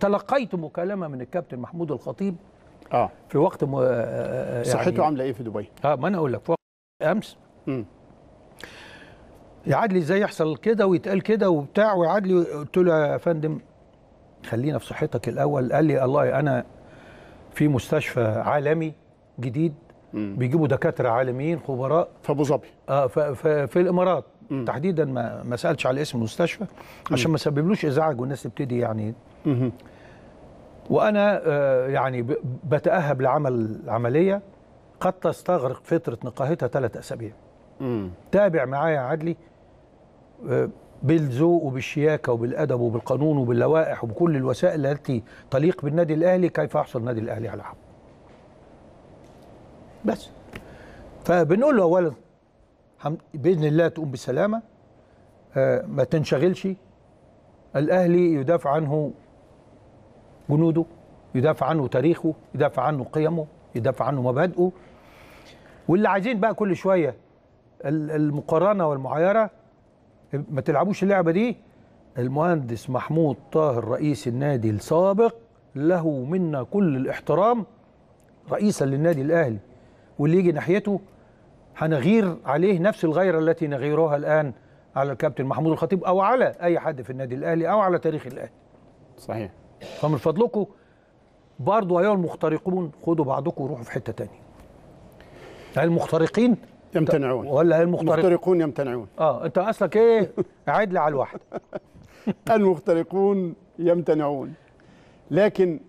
تلقيت مكالمه من الكابتن محمود الخطيب اه في وقت م... آه، آه، يعني صحته عامله ايه في دبي؟ اه ما انا اقول لك في وقت امس امم يا عدلي ازاي يحصل كده ويتقال كده وبتاع ويا عدلي قلت له يا فندم خلينا في صحتك الاول قال لي الله انا في مستشفى عالمي جديد بيجيبوا دكاتره عالميين خبراء في ابو ظبي اه في الامارات مم. تحديدا ما ما سالتش على اسم المستشفى عشان ما سببلوش ازعاج والناس تبتدي يعني مم. وانا آه، يعني بتاهب لعمل عمليه قد تستغرق فتره نقاهتها ثلاث اسابيع مم. تابع معايا عدلي آه، بالذوق وبالشياكه وبالادب وبالقانون وباللوائح وبكل الوسائل التي تليق بالنادي الاهلي كيف يحصل النادي الاهلي على حق بس فبنقول له اولا باذن الله تقوم بسلامه آه، ما تنشغلش الاهلي يدافع عنه جنوده يدافع عنه تاريخه يدافع عنه قيمه يدافع عنه مبادئه واللي عايزين بقى كل شويه المقارنه والمعايره ما تلعبوش اللعبه دي المهندس محمود طاهر رئيس النادي السابق له منا كل الاحترام رئيسا للنادي الاهلي واللي يجي ناحيته هنغير عليه نفس الغيرة التي نغيرها الآن على الكابتن محمود الخطيب أو على أي حد في النادي الأهلي أو على تاريخ الأهلي صحيح فمن فضلكم برضو أيها المخترقون خدوا بعضكم وروحوا في حتة تانية المخترقين يمتنعون ولا المخترق... المخترقون يمتنعون اه انت اصلك ايه عدل على الواحد المخترقون يمتنعون لكن